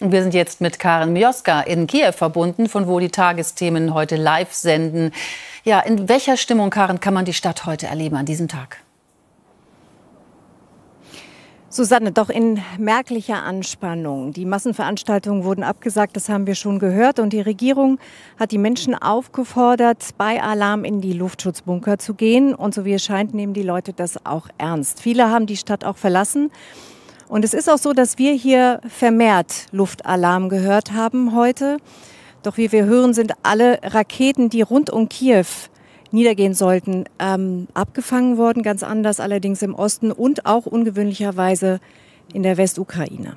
Wir sind jetzt mit Karin Mioska in Kiew verbunden, von wo die Tagesthemen heute live senden. Ja, in welcher Stimmung, Karin, kann man die Stadt heute erleben an diesem Tag? Susanne, doch in merklicher Anspannung. Die Massenveranstaltungen wurden abgesagt, das haben wir schon gehört. Und die Regierung hat die Menschen aufgefordert, bei Alarm in die Luftschutzbunker zu gehen. Und so wie es scheint, nehmen die Leute das auch ernst. Viele haben die Stadt auch verlassen. Und es ist auch so, dass wir hier vermehrt Luftalarm gehört haben heute. Doch wie wir hören, sind alle Raketen, die rund um Kiew niedergehen sollten, ähm, abgefangen worden, ganz anders allerdings im Osten und auch ungewöhnlicherweise in der Westukraine.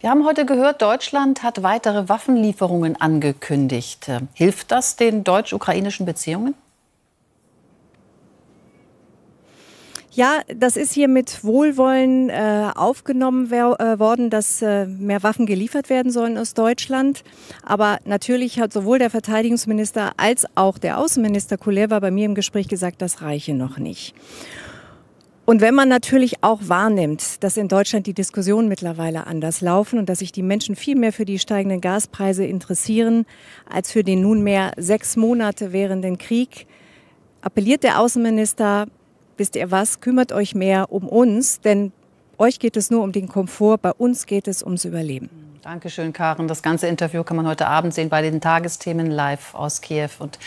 Wir haben heute gehört, Deutschland hat weitere Waffenlieferungen angekündigt. Äh, hilft das den deutsch-ukrainischen Beziehungen? Ja, das ist hier mit Wohlwollen äh, aufgenommen äh, worden, dass äh, mehr Waffen geliefert werden sollen aus Deutschland. Aber natürlich hat sowohl der Verteidigungsminister als auch der Außenminister Kuleva bei mir im Gespräch gesagt, das reiche noch nicht. Und wenn man natürlich auch wahrnimmt, dass in Deutschland die Diskussionen mittlerweile anders laufen und dass sich die Menschen viel mehr für die steigenden Gaspreise interessieren als für den nunmehr sechs Monate währenden Krieg, appelliert der Außenminister wisst ihr was, kümmert euch mehr um uns, denn euch geht es nur um den Komfort, bei uns geht es ums Überleben. Dankeschön, Karen. Das ganze Interview kann man heute Abend sehen bei den Tagesthemen live aus Kiew. Und